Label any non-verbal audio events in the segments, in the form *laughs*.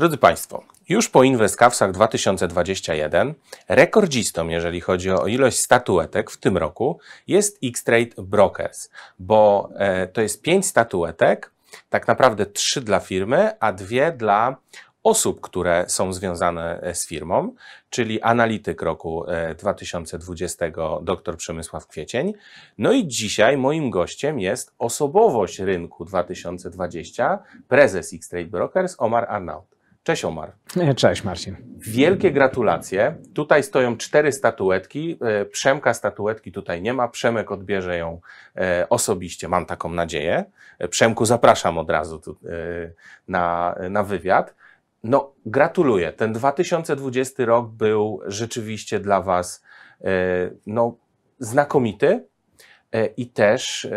Drodzy Państwo, już po InvestCapsach 2021 rekordzistą, jeżeli chodzi o ilość statuetek w tym roku, jest X-Trade Brokers, bo e, to jest pięć statuetek, tak naprawdę trzy dla firmy, a dwie dla osób, które są związane e, z firmą, czyli analityk roku 2020 e, dr Przemysław Kwiecień. No i dzisiaj moim gościem jest osobowość rynku 2020, prezes X-Trade Brokers Omar Arnaud. Cześć Omar. E, cześć Marcin. Wielkie gratulacje. Tutaj stoją cztery statuetki. E, Przemka statuetki tutaj nie ma. Przemek odbierze ją e, osobiście, mam taką nadzieję. Przemku zapraszam od razu tu, na, na wywiad. No, gratuluję. Ten 2020 rok był rzeczywiście dla Was no, znakomity. E, i też e,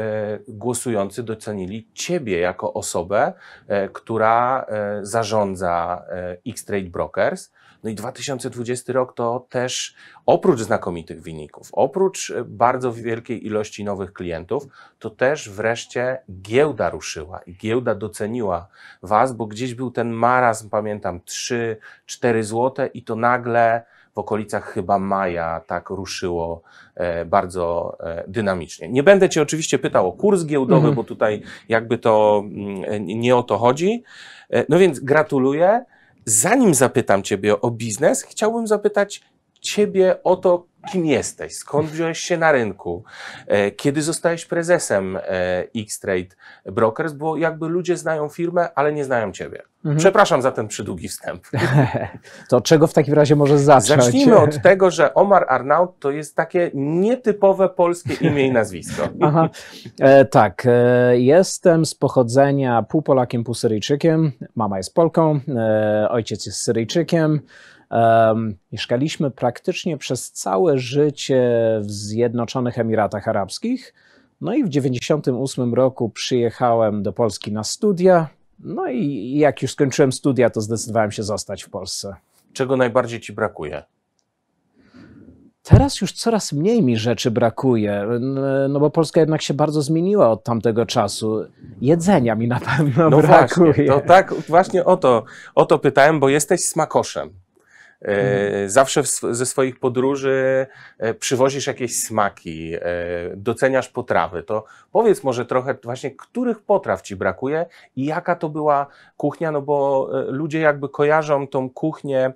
głosujący docenili Ciebie jako osobę, e, która zarządza X-Trade Brokers. No i 2020 rok to też oprócz znakomitych wyników, oprócz bardzo wielkiej ilości nowych klientów, to też wreszcie giełda ruszyła i giełda doceniła Was, bo gdzieś był ten marazm, pamiętam, 3-4 złote i to nagle w okolicach chyba maja tak ruszyło e, bardzo e, dynamicznie. Nie będę Cię oczywiście pytał o kurs giełdowy, mhm. bo tutaj jakby to mm, nie o to chodzi. E, no więc gratuluję. Zanim zapytam Ciebie o biznes, chciałbym zapytać, ciebie o to, kim jesteś, skąd wziąłeś się na rynku, e, kiedy zostałeś prezesem e, X-Trade Brokers, bo jakby ludzie znają firmę, ale nie znają ciebie. Mhm. Przepraszam za ten przydługi wstęp. *laughs* To czego w takim razie możesz zacząć? Zacznijmy od *laughs* tego, że Omar Arnaut to jest takie nietypowe polskie imię i nazwisko. *laughs* Aha. E, tak, e, jestem z pochodzenia pół Polakiem, pół Syryjczykiem. Mama jest Polką, e, ojciec jest Syryjczykiem mieszkaliśmy praktycznie przez całe życie w Zjednoczonych Emiratach Arabskich. No i w 1998 roku przyjechałem do Polski na studia. No i jak już skończyłem studia, to zdecydowałem się zostać w Polsce. Czego najbardziej ci brakuje? Teraz już coraz mniej mi rzeczy brakuje, no bo Polska jednak się bardzo zmieniła od tamtego czasu. Jedzenia mi na pewno no brakuje. Właśnie, to tak właśnie o to, o to pytałem, bo jesteś smakoszem. Mhm. E, zawsze ze swoich podróży e, przywozisz jakieś smaki, e, doceniasz potrawy. To powiedz może trochę właśnie, których potraw ci brakuje i jaka to była kuchnia, no bo ludzie jakby kojarzą tą kuchnię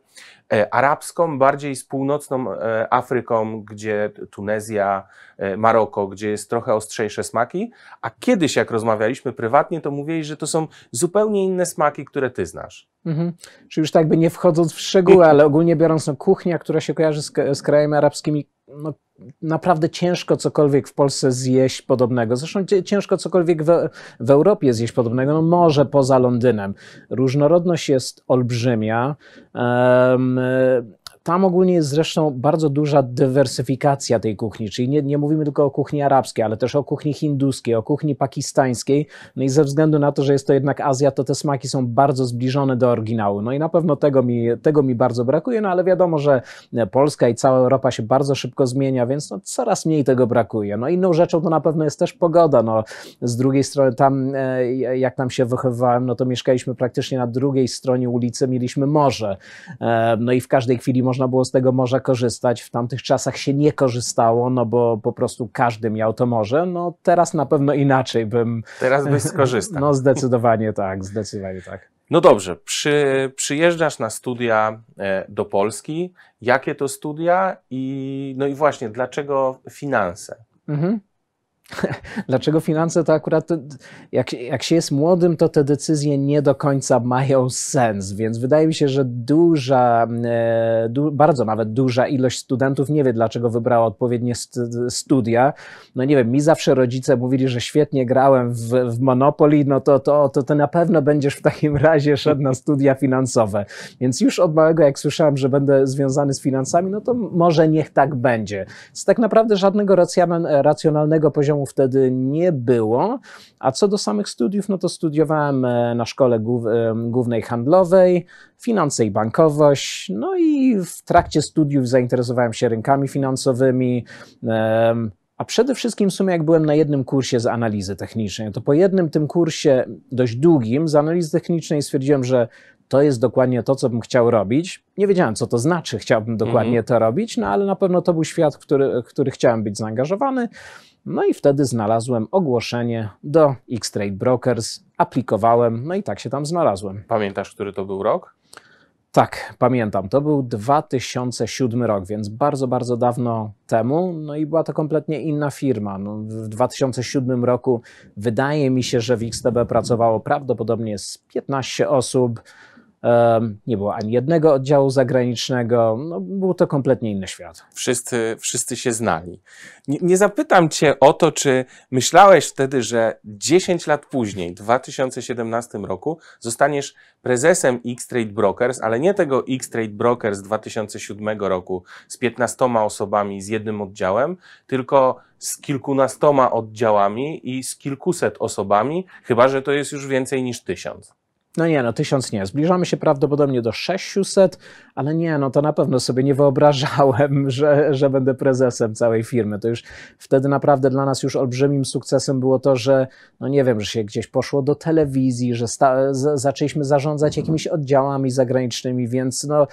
E, arabską, bardziej z północną e, Afryką, gdzie Tunezja, e, Maroko, gdzie jest trochę ostrzejsze smaki. A kiedyś, jak rozmawialiśmy prywatnie, to mówili, że to są zupełnie inne smaki, które ty znasz. Mhm. Czyli już tak by nie wchodząc w szczegóły, ale ogólnie biorąc, no, kuchnia, która się kojarzy z, z krajami arabskimi, no, naprawdę ciężko cokolwiek w Polsce zjeść podobnego. Zresztą ciężko cokolwiek w, w, Europie zjeść podobnego, no może poza Londynem. Różnorodność jest olbrzymia. Um, tam ogólnie jest zresztą bardzo duża dywersyfikacja tej kuchni, czyli nie, nie mówimy tylko o kuchni arabskiej, ale też o kuchni hinduskiej, o kuchni pakistańskiej. No i ze względu na to, że jest to jednak Azja, to te smaki są bardzo zbliżone do oryginału. No i na pewno tego mi, tego mi bardzo brakuje, no ale wiadomo, że Polska i cała Europa się bardzo szybko zmienia, więc no coraz mniej tego brakuje. No inną rzeczą to na pewno jest też pogoda. No, z drugiej strony tam, e, jak tam się wychowywałem, no to mieszkaliśmy praktycznie na drugiej stronie ulicy, mieliśmy morze. E, no i w każdej chwili można można było z tego morza korzystać. W tamtych czasach się nie korzystało, no bo po prostu każdy miał to morze. No teraz na pewno inaczej bym. Teraz byś skorzystał. *laughs* No zdecydowanie tak, zdecydowanie tak. No dobrze, przy, przyjeżdżasz na studia e, do Polski. Jakie to studia i no i właśnie dlaczego finanse? Mhm. *laughs* Dlaczego finanse to akurat, jak, jak się jest młodym, to te decyzje nie do końca mają sens, więc wydaje mi się, że duża, e, du, bardzo nawet duża ilość studentów nie wie, dlaczego wybrała odpowiednie studia. No nie wiem, mi zawsze rodzice mówili, że świetnie grałem w, w Monopoly, no to, to, to, to na pewno będziesz w takim *laughs* razie szedł na studia finansowe. Więc już od małego, jak słyszałem, że będę związany z finansami, no to może niech tak będzie. Z tak naprawdę żadnego racjonalnego poziomu wtedy nie było. A co do samych studiów, no to studiowałem e, na szkole e, głównej handlowej, finanse i bankowość. No i w trakcie studiów zainteresowałem się rynkami finansowymi. A przede wszystkim w sumie jak byłem na jednym kursie z analizy technicznej, to po jednym tym kursie dość długim z analizy technicznej stwierdziłem, że to jest dokładnie to, co bym chciał robić. Nie wiedziałem, co to znaczy, chciałbym dokładnie mm -hmm. to robić, no ale na pewno to był świat, w który, który chciałem być zaangażowany. No i wtedy znalazłem ogłoszenie do X-Trade Brokers, aplikowałem, no i tak się tam znalazłem. Pamiętasz, który to był rok? Tak, pamiętam. To był 2007 rok, więc bardzo, bardzo dawno temu. No i była to kompletnie inna firma. No, w 2007 roku wydaje mi się, że w XTB pracowało prawdopodobnie z 15 osób. Nie było ani jednego oddziału zagranicznego, no, był to kompletnie inny świat. Wszyscy, wszyscy się znali. Nie, nie zapytam Cię o to, czy myślałeś wtedy, że 10 lat później, w 2017 roku, zostaniesz prezesem X-Trade Brokers, ale nie tego X-Trade Brokers 2007 roku z 15 osobami, z jednym oddziałem, tylko z kilkunastoma oddziałami i z kilkuset osobami, chyba że to jest już więcej niż tysiąc. No nie, no tysiąc nie. Zbliżamy się prawdopodobnie do 600, ale nie, no to na pewno sobie nie wyobrażałem, *laughs* że, że będę prezesem całej firmy. To już wtedy naprawdę dla nas już olbrzymim sukcesem było to, że no nie wiem, że się gdzieś poszło do telewizji, że zaczęliśmy zarządzać jakimiś oddziałami zagranicznymi, więc no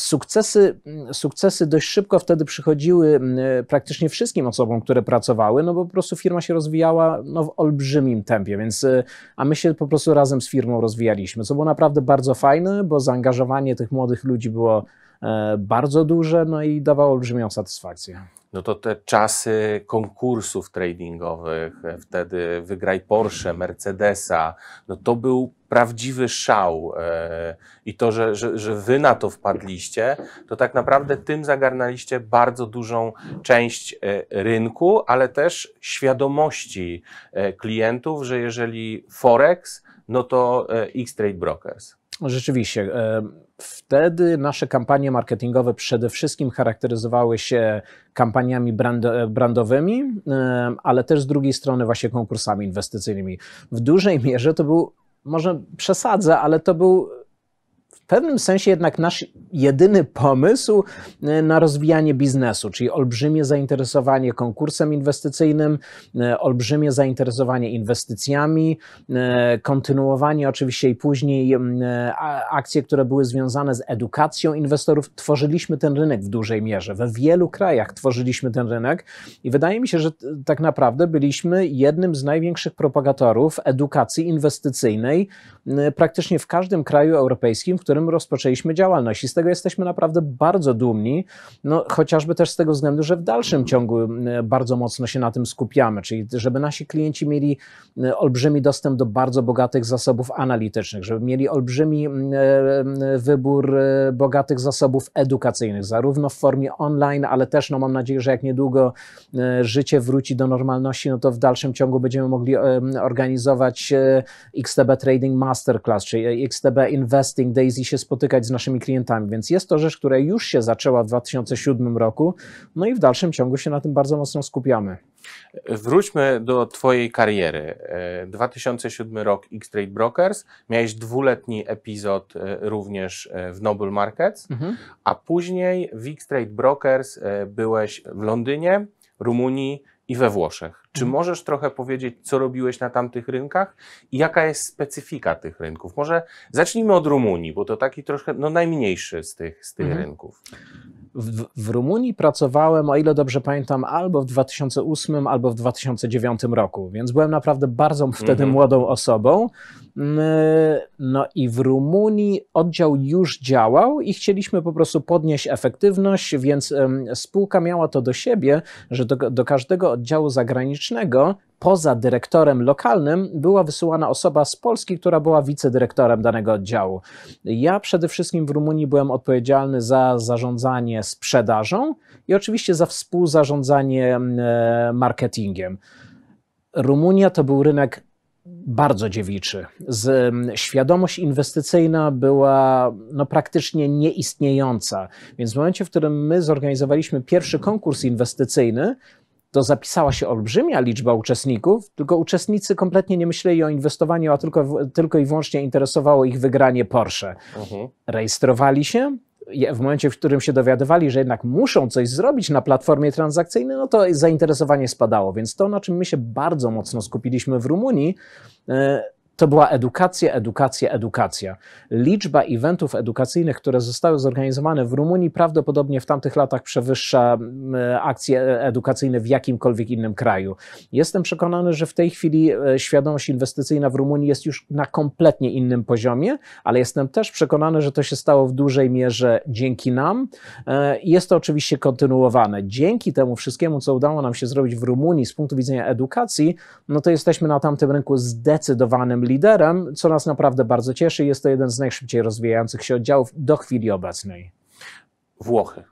sukcesy, mm, sukcesy dość szybko wtedy przychodziły mm, e, praktycznie wszystkim osobom, które pracowały, no bo po prostu firma się rozwijała no, w olbrzymim tempie, więc e, a my się po prostu razem z firmą rozwijaliśmy, co było naprawdę bardzo fajne, bo zaangażowanie tych młodych ludzi było e, bardzo duże, no i dawało olbrzymią satysfakcję no to te czasy konkursów tradingowych, e, wtedy wygraj Porsche, Mercedesa, no to był prawdziwy szał. E, I to, że, że, że wy na to wpadliście, to tak naprawdę tym zagarnaliście bardzo dużą część e, rynku, ale też świadomości klientów, że jeżeli Forex, no to X-Trade Brokers. No, rzeczywiście. E, wtedy nasze kampanie marketingowe przede wszystkim charakteryzowały się kampaniami brand, e, brandowymi, e, ale też z drugiej strony właśnie konkursami inwestycyjnymi. W dużej mierze to był, może przesadzę, ale to był pewnym sensie jednak nasz jedyny pomysł e, na rozwijanie biznesu, czyli olbrzymie zainteresowanie konkursem inwestycyjnym, e, olbrzymie zainteresowanie inwestycjami, e, kontynuowanie oczywiście i później akcje, które były związane z edukacją inwestorów. Tworzyliśmy ten rynek w dużej mierze. We wielu krajach tworzyliśmy ten rynek i wydaje mi się, że tak naprawdę byliśmy jednym z największych propagatorów edukacji inwestycyjnej praktycznie w każdym kraju europejskim, w którym którym rozpoczęliśmy działalność i z tego jesteśmy naprawdę bardzo dumni, no, chociażby też z tego względu, że w dalszym ciągu bardzo mocno się na tym skupiamy, czyli żeby nasi klienci mieli olbrzymi dostęp do bardzo bogatych zasobów analitycznych, żeby mieli olbrzymi e, wybór e, bogatych zasobów edukacyjnych, zarówno w formie online, ale też no, mam nadzieję, że jak niedługo e, życie wróci do normalności, no to w dalszym ciągu będziemy mogli organizować XTB Trading Masterclass, czyli XTB Investing Daisy się spotykać z naszymi klientami. Więc jest to rzecz, która już się zaczęła w 2007 roku, no i w dalszym ciągu się na tym bardzo mocno skupiamy. Wróćmy do Twojej kariery. 2007 e, rok X-Trade Brokers, miałeś dwuletni epizod e, również e, w Noble Markets, mhm. a później w X-Trade Brokers byłeś w Londynie, Rumunii i we Włoszech. Czy mhm. możesz trochę powiedzieć, co robiłeś na tamtych rynkach i jaka jest specyfika tych rynków? Może zacznijmy od Rumunii, bo to taki troszkę no, najmniejszy z tych, z tych mhm. rynków. W, w, Rumunii pracowałem, o ile dobrze pamiętam, albo w 2008, albo w 2009 roku, więc byłem naprawdę bardzo *laughs* mhm. wtedy młodą osobą. Mm, no i w Rumunii oddział już działał i chcieliśmy po prostu podnieść efektywność, więc spółka miała to do siebie, że do, do każdego oddziału zagranicznego poza dyrektorem lokalnym była wysyłana osoba z Polski, która była wicedyrektorem danego oddziału. Ja przede wszystkim w Rumunii byłem odpowiedzialny za zarządzanie sprzedażą i oczywiście za współzarządzanie mm, e, marketingiem. Rumunia to był rynek bardzo dziewiczy. Z, mm, świadomość inwestycyjna była no, praktycznie nieistniejąca. Więc w momencie, w którym my zorganizowaliśmy pierwszy konkurs inwestycyjny, to zapisała się olbrzymia liczba uczestników, tylko uczestnicy kompletnie nie myśleli o inwestowaniu, a tylko, tylko i wyłącznie interesowało ich wygranie Porsche. Mhm. Rejestrowali się, w momencie, w którym się dowiadywali, że jednak muszą coś zrobić na platformie transakcyjnej, no to zainteresowanie spadało. Więc to, na czym my się bardzo mocno skupiliśmy w Rumunii, e, to była edukacja, edukacja, edukacja. Liczba eventów edukacyjnych, które zostały zorganizowane w Rumunii, prawdopodobnie w tamtych latach przewyższa akcje edukacyjne w jakimkolwiek innym kraju. Jestem przekonany, że w tej chwili e, świadomość inwestycyjna w Rumunii jest już na kompletnie innym poziomie, ale jestem też przekonany, że to się stało w dużej mierze dzięki nam. E, jest to oczywiście kontynuowane. Dzięki temu wszystkiemu, co udało nam się zrobić w Rumunii z punktu widzenia edukacji, no to jesteśmy na tamtym rynku zdecydowanym liderem, co nas naprawdę bardzo cieszy. Jest to jeden z najszybciej rozwijających się oddziałów do chwili obecnej. Włochy.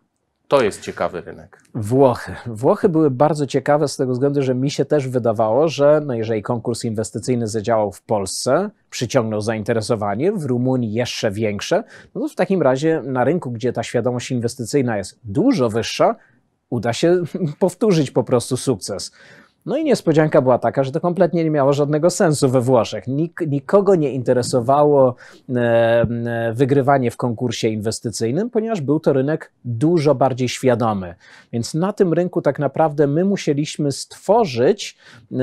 To jest ciekawy rynek. Włochy. Włochy były bardzo ciekawe z tego względu, że mi się też wydawało, że no jeżeli konkurs inwestycyjny zadziałał w Polsce, przyciągnął zainteresowanie, w Rumunii jeszcze większe, no to w takim razie na rynku, gdzie ta świadomość inwestycyjna jest dużo wyższa, uda się *laughs* powtórzyć po prostu sukces. No i niespodzianka była taka, że to kompletnie nie miało żadnego sensu we Włoszech. Nik nikogo nie interesowało e, e, wygrywanie w konkursie inwestycyjnym, ponieważ był to rynek dużo bardziej świadomy. Więc na tym rynku tak naprawdę my musieliśmy stworzyć e,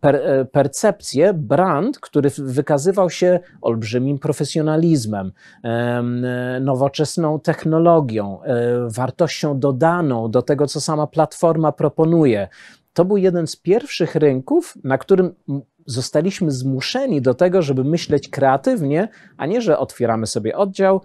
per, e, percepcję, brand, który wykazywał się olbrzymim profesjonalizmem, nowoczesną technologią, wartością dodaną do tego, co sama platforma proponuje to był jeden z pierwszych rynków, na którym zostaliśmy zmuszeni do tego, żeby myśleć kreatywnie, a nie, że otwieramy sobie oddział,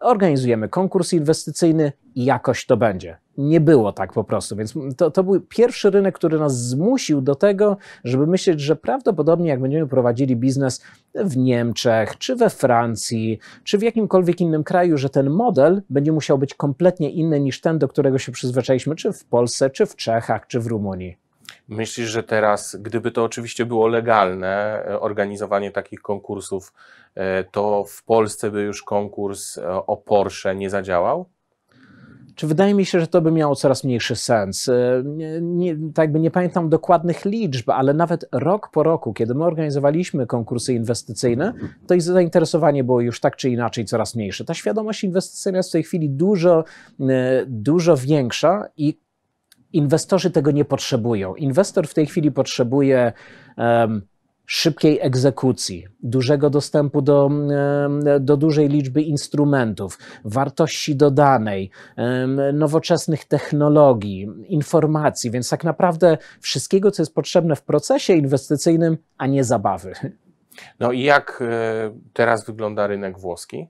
organizujemy konkurs inwestycyjny i jakoś to będzie. Nie było tak po prostu, więc to, to był pierwszy rynek, który nas zmusił do tego, żeby myśleć, że prawdopodobnie jak będziemy prowadzili biznes w Niemczech, czy we Francji, czy w jakimkolwiek innym kraju, że ten model będzie musiał być kompletnie inny niż ten, do którego się przyzwyczailiśmy, czy w Polsce, czy w Czechach, czy w Rumunii. Myślisz, że teraz, gdyby to oczywiście było legalne, e, organizowanie takich konkursów, e, to w Polsce by już konkurs e, o Porsche nie zadziałał? Czy wydaje mi się, że to by miało coraz mniejszy sens? Nie, nie, tak by nie pamiętam dokładnych liczb, ale nawet rok po roku, kiedy my organizowaliśmy konkursy inwestycyjne, to ich zainteresowanie było już tak czy inaczej coraz mniejsze. Ta świadomość inwestycyjna jest w tej chwili dużo, dużo większa i Inwestorzy tego nie potrzebują. Inwestor w tej chwili potrzebuje um, szybkiej egzekucji, dużego dostępu do, do dużej liczby instrumentów, wartości dodanej, nowoczesnych technologii, informacji, więc tak naprawdę wszystkiego, co jest potrzebne w procesie inwestycyjnym, a nie zabawy. No i jak e, teraz wygląda rynek włoski?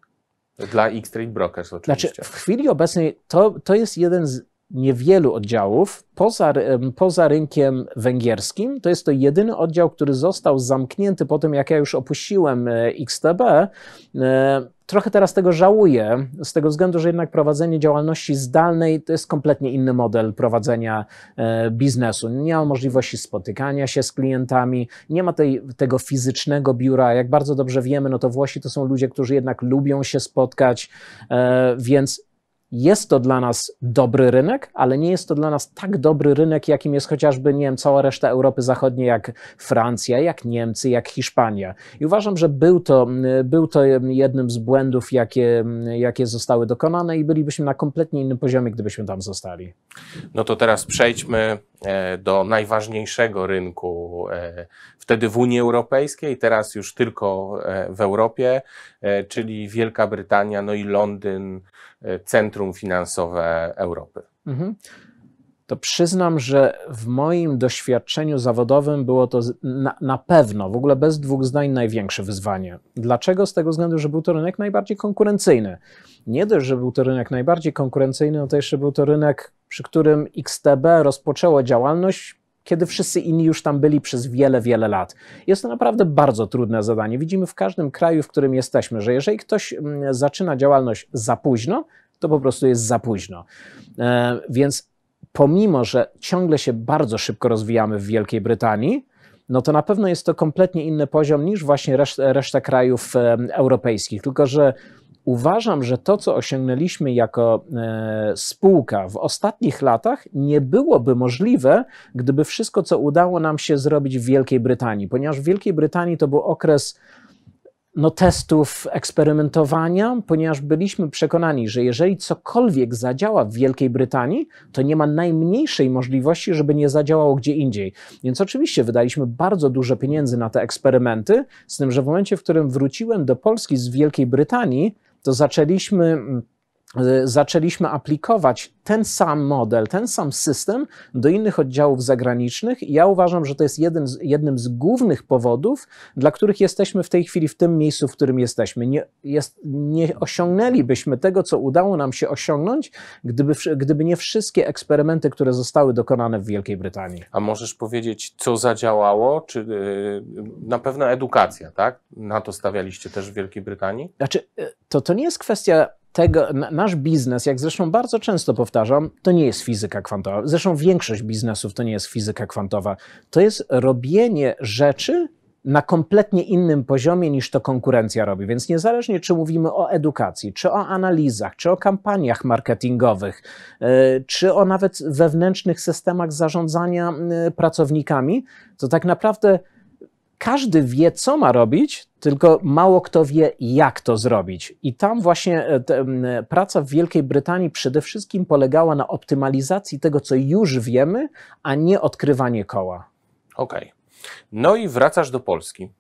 Dla X-Trade Brokers znaczy, oczywiście. Znaczy, w chwili obecnej to, to jest jeden z niewielu oddziałów. Poza, poza rynkiem węgierskim to jest to jedyny oddział, który został zamknięty po tym, jak ja już opuściłem e, XTB. E, trochę teraz tego żałuję, z tego względu, że jednak prowadzenie działalności zdalnej to jest kompletnie inny model prowadzenia e, biznesu. Nie ma możliwości spotykania się z klientami, nie ma tej, tego fizycznego biura. Jak bardzo dobrze wiemy, no to Włosi to są ludzie, którzy jednak lubią się spotkać, więc jest to dla nas dobry rynek, ale nie jest to dla nas tak dobry rynek, jakim jest chociażby nie wiem, cała reszta Europy Zachodniej, jak Francja, jak Niemcy, jak Hiszpania. I uważam, że był to, był to jednym z błędów, jakie, jakie zostały dokonane i bylibyśmy na kompletnie innym poziomie, gdybyśmy tam zostali. No to teraz przejdźmy e, do najważniejszego rynku e, wtedy w Unii Europejskiej, teraz już tylko e, w Europie, E, czyli Wielka Brytania, no i Londyn, e, centrum finansowe Europy. Mhm. To przyznam, że w moim doświadczeniu zawodowym było to na, na, pewno, w ogóle bez dwóch zdań, największe wyzwanie. Dlaczego? Z tego względu, że był to rynek najbardziej konkurencyjny. Nie dość, że był to rynek najbardziej konkurencyjny, no to jeszcze był to rynek, przy którym XTB rozpoczęło działalność kiedy wszyscy inni już tam byli przez wiele, wiele lat. Jest to naprawdę bardzo trudne zadanie. Widzimy w każdym kraju, w którym jesteśmy, że jeżeli ktoś mm, zaczyna działalność za późno, to po prostu jest za późno. E, więc pomimo, że ciągle się bardzo szybko rozwijamy w Wielkiej Brytanii, no to na pewno jest to kompletnie inny poziom niż właśnie reszta, reszta krajów europejskich. Tylko, że uważam, że to, co osiągnęliśmy jako e, spółka w ostatnich latach, nie byłoby możliwe, gdyby wszystko, co udało nam się zrobić w Wielkiej Brytanii, ponieważ w Wielkiej Brytanii to był okres no, testów, eksperymentowania, ponieważ byliśmy przekonani, że jeżeli cokolwiek zadziała w Wielkiej Brytanii, to nie ma najmniejszej możliwości, żeby nie zadziałało gdzie indziej. Więc oczywiście wydaliśmy bardzo dużo pieniędzy na te eksperymenty, z tym, że w momencie, w którym wróciłem do Polski z Wielkiej Brytanii, to zaczęliśmy mm, Y, zaczęliśmy aplikować ten sam model, ten sam system do innych oddziałów zagranicznych. I ja uważam, że to jest jeden z, jednym z głównych powodów, dla których jesteśmy w tej chwili w tym miejscu, w którym jesteśmy. Nie, jest, nie osiągnęlibyśmy tego, co udało nam się osiągnąć, gdyby, gdyby nie wszystkie eksperymenty, które zostały dokonane w Wielkiej Brytanii. A możesz powiedzieć, co zadziałało? Czy yy, na pewno edukacja, tak? Na to stawialiście też w Wielkiej Brytanii? Znaczy, y, to, to nie jest kwestia tego, nasz biznes, jak zresztą bardzo często powtarzam, to nie jest fizyka kwantowa. Zresztą większość biznesów to nie jest fizyka kwantowa. To jest robienie rzeczy, na kompletnie innym poziomie niż to konkurencja robi. Więc niezależnie, czy mówimy o edukacji, czy o analizach, czy o kampaniach marketingowych, e, czy o nawet wewnętrznych systemach zarządzania pracownikami, to tak naprawdę każdy wie, co ma robić, tylko mało kto wie, jak to zrobić. I tam właśnie e, praca w Wielkiej Brytanii przede wszystkim polegała na optymalizacji tego, co już wiemy, a nie odkrywanie koła. Okej. Okay. No i wracasz do Polski.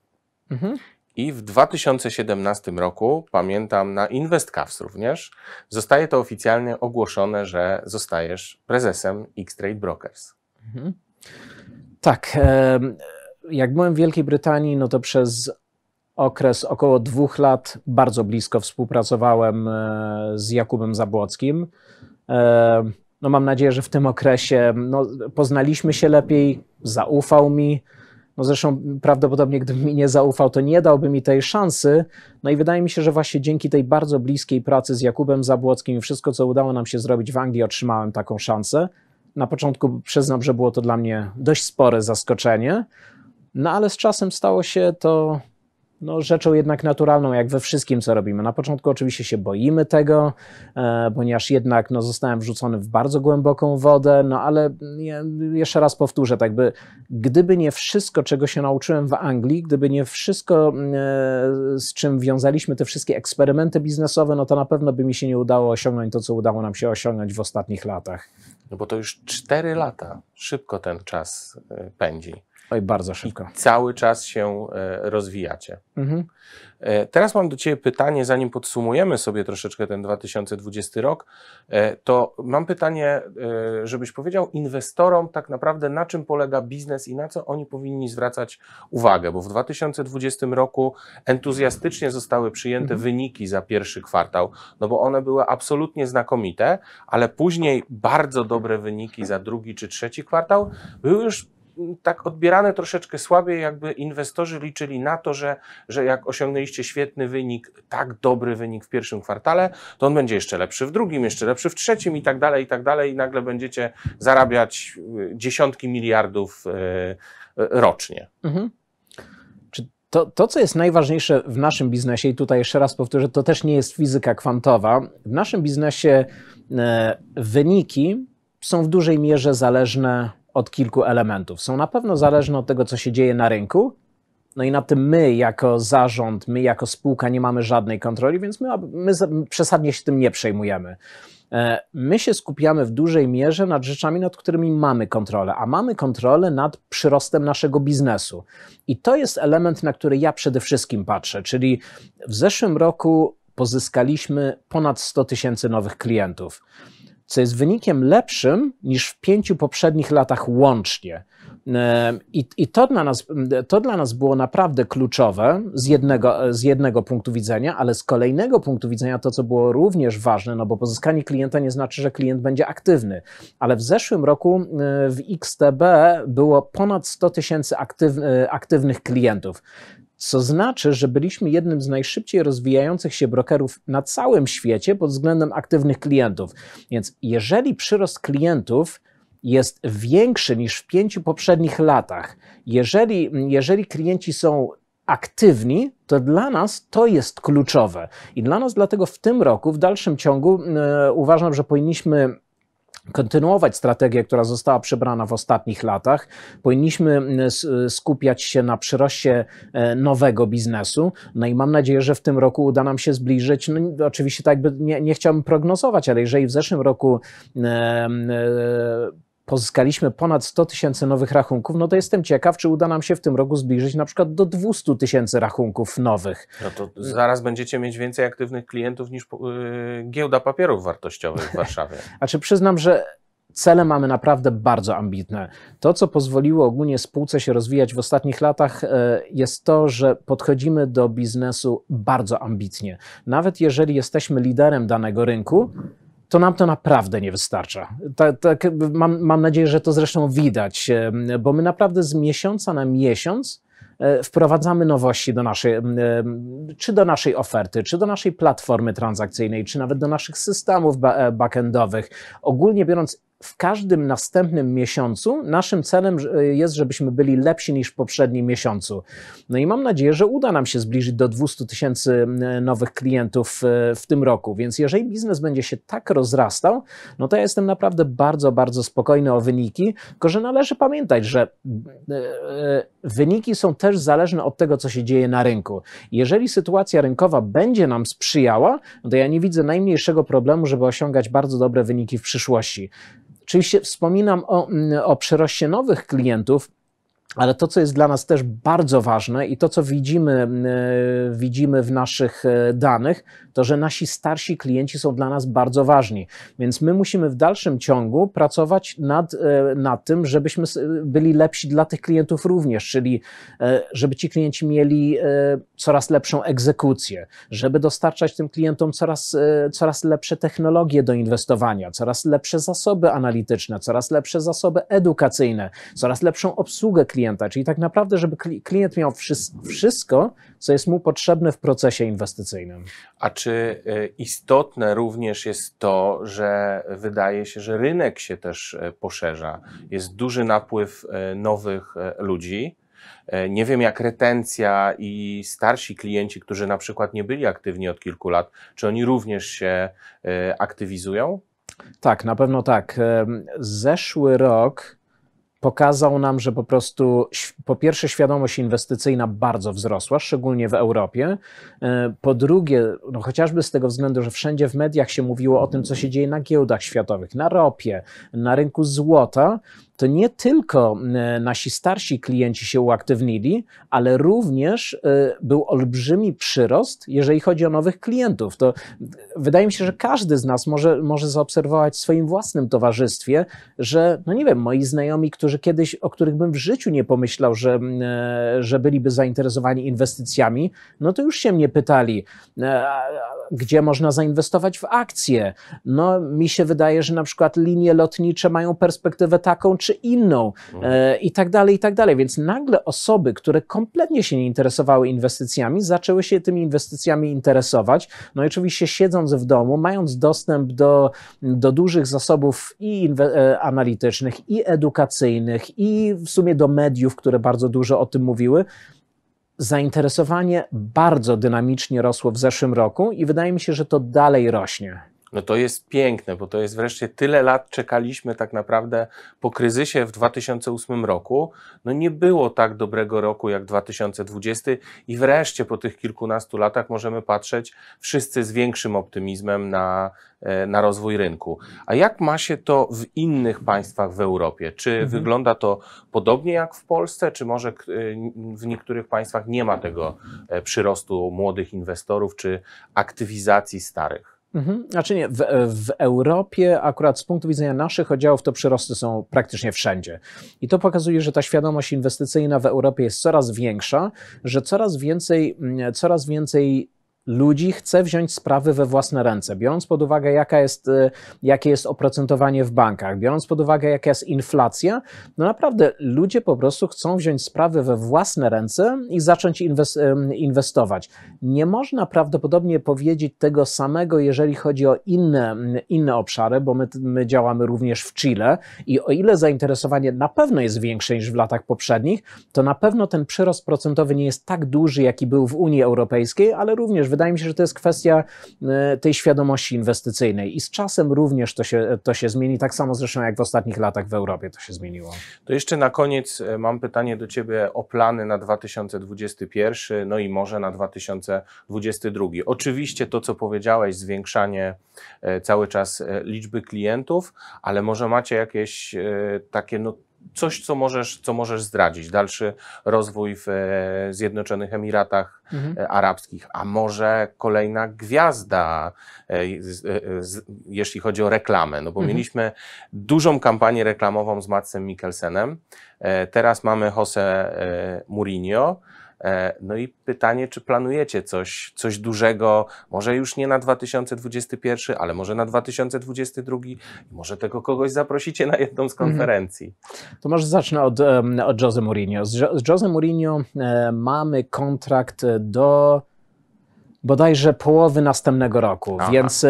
Mhm. I w 2017 roku, pamiętam, na InvestCaps również, zostaje to oficjalnie ogłoszone, że zostajesz prezesem X-Trade Brokers. Mhm. Tak. E jak byłem w Wielkiej Brytanii, no to przez okres około dwóch lat bardzo blisko współpracowałem e, z Jakubem Zabłockim. E, no mam nadzieję, że w tym okresie no, poznaliśmy się lepiej, zaufał mi. No zresztą prawdopodobnie gdyby mi nie zaufał, to nie dałby mi tej szansy. No i wydaje mi się, że właśnie dzięki tej bardzo bliskiej pracy z Jakubem Zabłockim i wszystko, co udało nam się zrobić w Anglii, otrzymałem taką szansę. Na początku przyznam, że było to dla mnie dość spore zaskoczenie, no ale z czasem stało się to no, rzeczą jednak naturalną, jak we wszystkim, co robimy. Na początku oczywiście się boimy tego, e, ponieważ jednak no, zostałem wrzucony w bardzo głęboką wodę, no ale ja jeszcze raz powtórzę, tak by, gdyby nie wszystko, czego się nauczyłem w Anglii, gdyby nie wszystko, e, z czym wiązaliśmy te wszystkie eksperymenty biznesowe, no to na pewno by mi się nie udało osiągnąć to, co udało nam się osiągnąć w ostatnich latach. No bo to już cztery lata, szybko ten czas e, pędzi. Oj, bardzo szybko. I cały czas się e, rozwijacie. Mhm. E, teraz mam do Ciebie pytanie, zanim podsumujemy sobie troszeczkę ten 2020 rok, e, to mam pytanie, żebyś powiedział inwestorom tak naprawdę na czym polega biznes i na co oni powinni zwracać uwagę, bo w 2020 roku entuzjastycznie zostały przyjęte mhm. wyniki za pierwszy kwartał, no bo one były absolutnie znakomite, ale później bardzo dobre wyniki za drugi czy trzeci kwartał były już tak odbierane troszeczkę słabiej, jakby inwestorzy liczyli na to, że, że jak osiągnęliście świetny wynik, tak dobry wynik w pierwszym kwartale, to on będzie jeszcze lepszy w drugim, jeszcze lepszy w trzecim i tak dalej, i tak dalej. I nagle będziecie zarabiać y, dziesiątki miliardów y, y, rocznie. Mhm. To, to, co jest najważniejsze w naszym biznesie, i tutaj jeszcze raz powtórzę, to też nie jest fizyka kwantowa. W naszym biznesie e, wyniki są w dużej mierze zależne od kilku elementów. Są na pewno zależne od tego, co się dzieje na rynku, no i na tym my, jako zarząd, my, jako spółka, nie mamy żadnej kontroli, więc my, my przesadnie się tym nie przejmujemy. E, my się skupiamy w dużej mierze nad rzeczami, nad którymi mamy kontrolę, a mamy kontrolę nad przyrostem naszego biznesu. I to jest element, na który ja przede wszystkim patrzę, czyli w zeszłym roku pozyskaliśmy ponad 100 tysięcy nowych klientów co jest wynikiem lepszym niż w pięciu poprzednich latach łącznie. I, i to, dla nas, to dla nas było naprawdę kluczowe z jednego, z jednego punktu widzenia, ale z kolejnego punktu widzenia to, co było również ważne, no bo pozyskanie klienta nie znaczy, że klient będzie aktywny, ale w zeszłym roku e, w XTB było ponad 100 tysięcy aktyw, e, aktywnych klientów co znaczy, że byliśmy jednym z najszybciej rozwijających się brokerów na całym świecie pod względem aktywnych klientów. Więc jeżeli przyrost klientów jest większy niż w pięciu poprzednich latach, jeżeli, jeżeli klienci są aktywni, to dla nas to jest kluczowe. I dla nas dlatego w tym roku, w dalszym ciągu, yy, uważam, że powinniśmy kontynuować strategię, która została przebrana w ostatnich latach. Powinniśmy mm, skupiać się na przyroście e, nowego biznesu. No i mam nadzieję, że w tym roku uda nam się zbliżyć. No, oczywiście tak by nie, nie chciałbym prognozować, ale jeżeli w zeszłym roku e, e, pozyskaliśmy ponad 100 tysięcy nowych rachunków, no to jestem ciekaw, czy uda nam się w tym roku zbliżyć na przykład do 200 tysięcy rachunków nowych. No to zaraz będziecie mieć więcej aktywnych klientów niż yy, giełda papierów wartościowych w *laughs* Warszawie. A czy przyznam, że cele mamy naprawdę bardzo ambitne. To, co pozwoliło ogólnie spółce się rozwijać w ostatnich latach, e, jest to, że podchodzimy do biznesu bardzo ambitnie. Nawet jeżeli jesteśmy liderem danego rynku, to nam to naprawdę nie wystarcza. Tak, tak, mam, mam nadzieję, że to zresztą widać, bo my naprawdę z miesiąca na miesiąc e, wprowadzamy nowości do naszej, czy do naszej oferty, czy do naszej platformy transakcyjnej, czy nawet do naszych systemów e, backendowych. Ogólnie biorąc, w każdym następnym miesiącu naszym celem y, jest, żebyśmy byli lepsi niż w poprzednim miesiącu. No i mam nadzieję, że uda nam się zbliżyć do 200 tysięcy nowych klientów y, w tym roku. Więc jeżeli biznes będzie się tak rozrastał, no to ja jestem naprawdę bardzo, bardzo spokojny o wyniki. Tylko, że należy pamiętać, że y, wyniki są też zależne od tego, co się dzieje na rynku. Jeżeli sytuacja rynkowa będzie nam sprzyjała, no to ja nie widzę najmniejszego problemu, żeby osiągać bardzo dobre wyniki w przyszłości. Oczywiście wspominam o, mm, o przyroście nowych klientów, ale to, co jest dla nas też bardzo ważne i to, co widzimy, mm, e, widzimy w naszych e, danych, to że nasi starsi klienci są dla nas bardzo ważni. Więc my musimy w dalszym ciągu pracować nad, e, nad tym, żebyśmy e, byli lepsi dla tych klientów również, czyli e, żeby ci klienci mieli coraz lepszą egzekucję, żeby dostarczać tym klientom coraz, coraz lepsze technologie do inwestowania, coraz lepsze zasoby analityczne, coraz lepsze zasoby edukacyjne, coraz lepszą obsługę klienta, czyli tak naprawdę, żeby klient miał wszystko, co jest mu potrzebne w procesie inwestycyjnym. A czy czy e, istotne również jest to, że wydaje się, że rynek się też e, poszerza? Jest duży napływ e, nowych ludzi. Nie wiem, jak retencja i starsi klienci, którzy na przykład nie byli aktywni od kilku lat, czy oni również się aktywizują? Tak, na pewno tak. Zeszły rok pokazał nam, że po prostu po pierwsze świadomość inwestycyjna bardzo wzrosła, szczególnie w Europie. E, po drugie, no chociażby z tego względu, że wszędzie w mediach się mówiło o tym, co się dzieje na giełdach światowych, na ropie, na rynku złota, to nie tylko e, nasi starsi klienci się uaktywnili, ale również e, był olbrzymi przyrost, jeżeli chodzi o nowych klientów. To e, wydaje mi się, że każdy z nas może, może zaobserwować w swoim własnym towarzystwie, że, no nie wiem, moi znajomi, którzy kiedyś, o których bym w życiu nie pomyślał, że, że byliby zainteresowani inwestycjami, no to już się mnie pytali, gdzie można zainwestować w akcje. No, mi się wydaje, że na przykład linie lotnicze mają perspektywę taką, czy inną mhm. e, i tak dalej, i tak dalej. Więc nagle osoby, które kompletnie się nie interesowały inwestycjami, zaczęły się tymi inwestycjami interesować. No i oczywiście siedząc w domu, mając dostęp do, do dużych zasobów i e, analitycznych, i edukacyjnych, i w sumie do mediów, które bardzo dużo o tym mówiły, zainteresowanie bardzo dynamicznie rosło w zeszłym roku i wydaje mi się, że to dalej rośnie. No to jest piękne, bo to jest wreszcie tyle lat czekaliśmy tak naprawdę po kryzysie w 2008 roku. No nie było tak dobrego roku jak 2020 i wreszcie po tych kilkunastu latach możemy patrzeć wszyscy z większym optymizmem na, e, na rozwój rynku. A jak ma się to w innych państwach w Europie? Czy mhm. wygląda to podobnie jak w Polsce, czy może e, w niektórych państwach nie ma tego e, przyrostu młodych inwestorów czy aktywizacji starych? Mhm. Znaczy nie, w, w, Europie akurat z punktu widzenia naszych oddziałów to przyrosty są praktycznie wszędzie. I to pokazuje, że ta świadomość inwestycyjna w Europie jest coraz większa, że coraz więcej, mm, coraz więcej ludzi chce wziąć sprawy we własne ręce, biorąc pod uwagę, jaka jest, y, jakie jest oprocentowanie w bankach, biorąc pod uwagę, jaka jest inflacja, no naprawdę ludzie po prostu chcą wziąć sprawy we własne ręce i zacząć inwestować. Nie można prawdopodobnie powiedzieć tego samego, jeżeli chodzi o inne, y, inne obszary, bo my, my działamy również w Chile i o ile zainteresowanie na pewno jest większe niż w latach poprzednich, to na pewno ten przyrost procentowy nie jest tak duży, jaki był w Unii Europejskiej, ale również w wydaje mi się, że to jest kwestia e, tej świadomości inwestycyjnej i z czasem również to się, to się zmieni, tak samo zresztą jak w ostatnich latach w Europie to się zmieniło. To jeszcze na koniec e, mam pytanie do Ciebie o plany na 2021, no i może na 2022. Oczywiście to, co powiedziałeś, zwiększanie e, cały czas liczby klientów, ale może macie jakieś takie no, coś, co możesz, co możesz zdradzić. Dalszy rozwój w e, Zjednoczonych Emiratach mhm. E, Arabskich, a może kolejna gwiazda, e, jeśli chodzi o reklamę. No bo mhm. mieliśmy dużą kampanię reklamową z Madsem Mikkelsenem. Teraz mamy Jose Mourinho. E, no i pytanie, czy planujecie coś, coś dużego, może już nie na 2021, ale może na 2022, może tego kogoś zaprosicie na jedną z mhm. konferencji. To może zacznę od, od Jose Mourinho. Z Jose Mourinho e, mamy kontrakt do bodajże połowy następnego roku, Aha. więc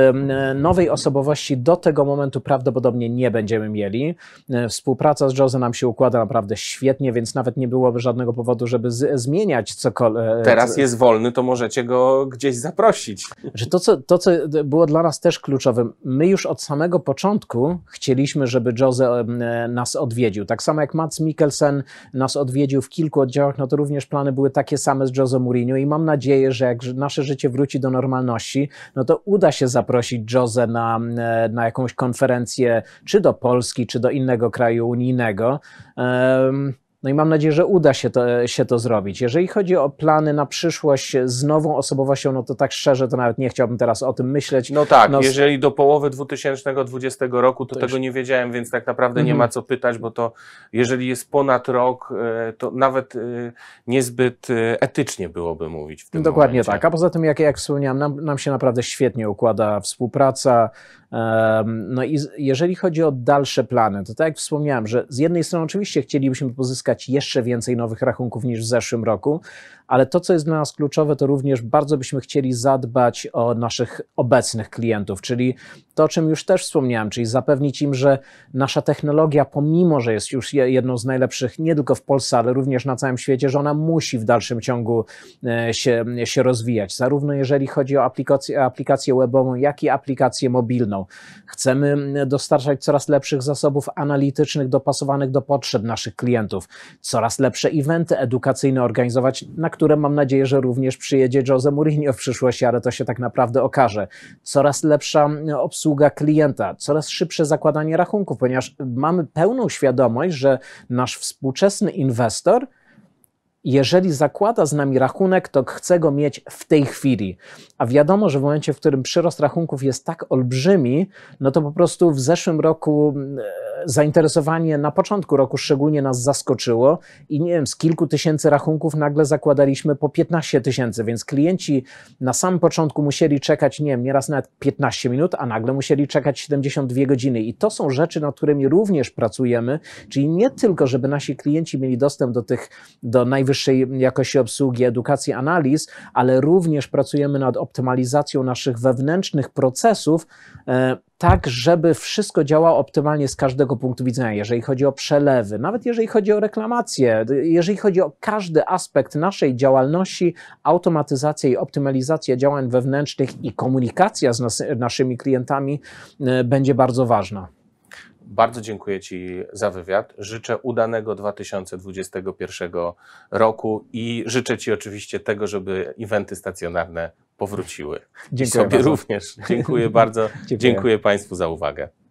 nowej osobowości do tego momentu prawdopodobnie nie będziemy mieli. E, współpraca z Jose nam się układa naprawdę świetnie, więc nawet nie byłoby żadnego powodu, żeby zmieniać cokolwiek. Teraz jest wolny, to możecie go gdzieś zaprosić. Że to, co, to, co było dla nas też kluczowym, my już od samego początku chcieliśmy, żeby Jose e, nas odwiedził. Tak samo jak Mats Mikkelsen nas odwiedził w kilku oddziałach, no to również plany były takie same z Jose Mourinho i mam nadzieję, że jak nasze życie wróci do normalności, no to uda się zaprosić Jose na, e, na jakąś konferencję, czy do Polski, czy do innego kraju unijnego. Um, no i mam nadzieję, że uda się to, się to zrobić. Jeżeli chodzi o plany na przyszłość z nową osobowością, no to tak szczerze, to nawet nie chciałbym teraz o tym myśleć. No tak, no, jeżeli do połowy 2020 roku, to, to tego już... nie wiedziałem, więc tak naprawdę nie mhm. ma co pytać, bo to jeżeli jest ponad rok, e, to nawet e, niezbyt e, etycznie byłoby mówić w tym Dokładnie momencie. tak, a poza tym, jak, jak wspomniałem, nam, nam się naprawdę świetnie układa współpraca, no i jeżeli chodzi o dalsze plany, to tak jak wspomniałem, że z jednej strony oczywiście chcielibyśmy pozyskać jeszcze więcej nowych rachunków niż w zeszłym roku, ale to, co jest dla nas kluczowe, to również bardzo byśmy chcieli zadbać o naszych obecnych klientów, czyli to, o czym już też wspomniałem, czyli zapewnić im, że nasza technologia, pomimo że jest już jedną z najlepszych nie tylko w Polsce, ale również na całym świecie, że ona musi w dalszym ciągu e, się, się rozwijać, zarówno jeżeli chodzi o aplikację, aplikację webową, jak i aplikację mobilną. Chcemy mm, dostarczać coraz lepszych zasobów analitycznych dopasowanych do potrzeb naszych klientów, coraz lepsze eventy edukacyjne organizować, na które mam nadzieję, że również przyjedzie Jose Mourinho w przyszłości, ale to się tak naprawdę okaże. Coraz lepsza mm, obsługa klienta, coraz szybsze zakładanie rachunków, ponieważ mamy pełną świadomość, że nasz współczesny inwestor jeżeli zakłada z nami rachunek, to chce go mieć w tej chwili. A wiadomo, że w momencie, w którym przyrost rachunków jest tak olbrzymi, no to po prostu w zeszłym roku e, zainteresowanie na początku roku szczególnie nas zaskoczyło i nie wiem, z kilku tysięcy rachunków nagle zakładaliśmy po 15 tysięcy, więc klienci na samym początku musieli czekać, nie wiem, nieraz nawet 15 minut, a nagle musieli czekać 72 godziny. I to są rzeczy, nad którymi również pracujemy, czyli nie tylko, żeby nasi klienci mieli dostęp do tych, do najwyższych wyższej jakości obsługi, edukacji, analiz, ale również pracujemy nad optymalizacją naszych wewnętrznych procesów, e, tak, żeby wszystko działało optymalnie z każdego punktu widzenia, jeżeli chodzi o przelewy, nawet jeżeli chodzi o reklamacje, jeżeli chodzi o każdy aspekt naszej działalności, automatyzacja i optymalizacja działań wewnętrznych i komunikacja z nas, naszymi klientami e, będzie bardzo ważna. Bardzo dziękuję Ci za wywiad. Życzę udanego 2021 roku i życzę Ci oczywiście tego, żeby eventy stacjonarne powróciły. Dziękuję I sobie bardzo. również. Dziękuję bardzo. *laughs* dziękuję. dziękuję Państwu za uwagę.